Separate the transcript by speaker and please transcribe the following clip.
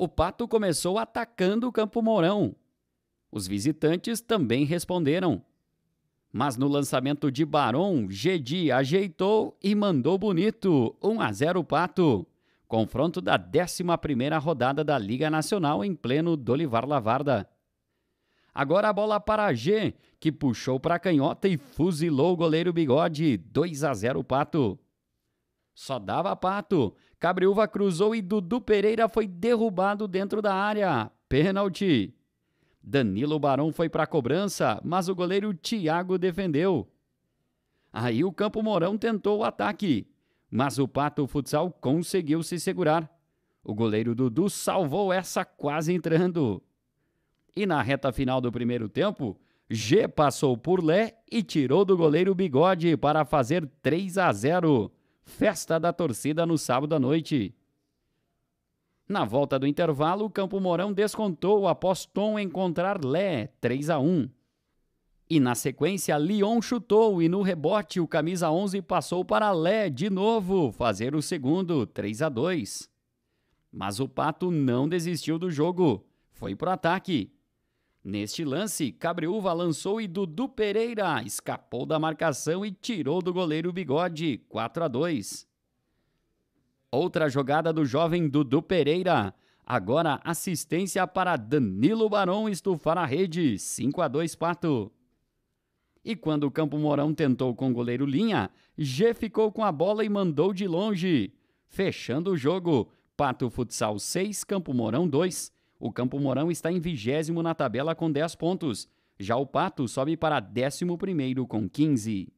Speaker 1: o Pato começou atacando o Campo Mourão. Os visitantes também responderam. Mas no lançamento de Barão, Gedi ajeitou e mandou bonito, 1 a 0 Pato. Confronto da 11ª rodada da Liga Nacional em pleno Dolivar Lavarda. Agora a bola para G, que puxou para a canhota e fuzilou o goleiro Bigode, 2 a 0 Pato. Só dava pato. Cabriúva cruzou e Dudu Pereira foi derrubado dentro da área. Pênalti. Danilo Barão foi para a cobrança, mas o goleiro Thiago defendeu. Aí o Campo Mourão tentou o ataque, mas o Pato Futsal conseguiu se segurar. O goleiro Dudu salvou essa quase entrando. E na reta final do primeiro tempo, G passou por Lé e tirou do goleiro Bigode para fazer 3 a 0. Festa da torcida no sábado à noite. Na volta do intervalo, o Campo Mourão descontou após Tom encontrar Lé, 3 a 1. E na sequência, Lyon chutou e no rebote o camisa 11 passou para Lé de novo, fazer o segundo, 3 a 2. Mas o Pato não desistiu do jogo, foi pro ataque Neste lance, Cabreúva lançou e Dudu Pereira escapou da marcação e tirou do goleiro o bigode, 4 a 2. Outra jogada do jovem Dudu Pereira. Agora assistência para Danilo Barão estufar a rede, 5 a 2 Pato. E quando o Campo Mourão tentou com o goleiro Linha, G ficou com a bola e mandou de longe. Fechando o jogo, Pato Futsal 6, Campo Mourão 2. O Campo Mourão está em vigésimo na tabela com 10 pontos. Já o Pato sobe para 11 primeiro com 15.